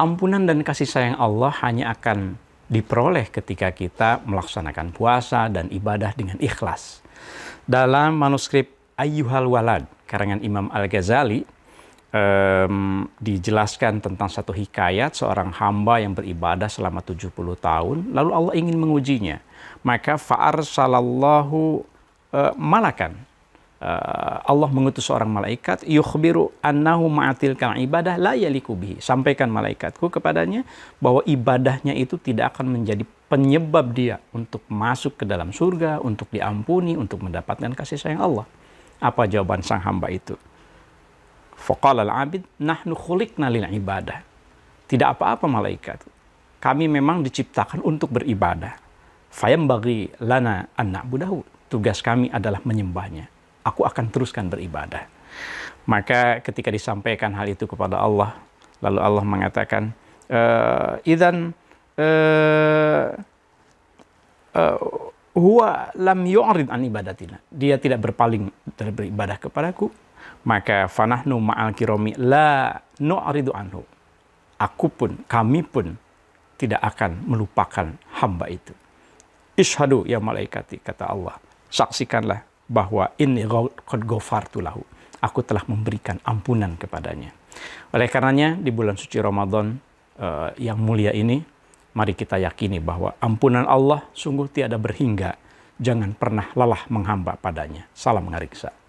ampunan dan kasih sayang Allah hanya akan diperoleh ketika kita melaksanakan puasa dan ibadah dengan ikhlas. Dalam manuskrip Ayyuhal Walad karangan Imam Al-Ghazali um, dijelaskan tentang satu hikayat seorang hamba yang beribadah selama 70 tahun lalu Allah ingin mengujinya maka fa'ar salallahu uh, eh, malakan Eh, Allah mengutus seorang malaikat yukhbiru annahu ma'atilkan ibadah la yaliku Sampaikan malaikatku kepadanya bahwa ibadahnya itu tidak akan menjadi penyebab dia untuk masuk ke dalam surga, untuk diampuni, untuk mendapatkan kasih sayang Allah. Apa jawaban sang hamba itu? Faqala al-abid nahnu khuliqna lil ibadah. Tidak apa-apa malaikat. Kami memang diciptakan untuk beribadah. Fayam bagi lana anak budahu. Tugas kami adalah menyembahnya aku akan teruskan beribadah. Maka ketika disampaikan hal itu kepada Allah, lalu Allah mengatakan, e, "Idan e, e, huwa lam yu'rid an ibadatina." Dia tidak berpaling dari beribadah kepadaku, maka fanahnu ma'al kiromi la nu'ridu anhu. Aku pun, kami pun tidak akan melupakan hamba itu. Ishadu ya malaikati, kata Allah. Saksikanlah bahwa ini qad ghafartu lahu. Aku telah memberikan ampunan kepadanya. Oleh karenanya di bulan suci Ramadan uh, yang mulia ini mari kita yakini bahwa ampunan Allah sungguh tiada berhingga. Jangan pernah lelah menghamba padanya. Salam ngariksa.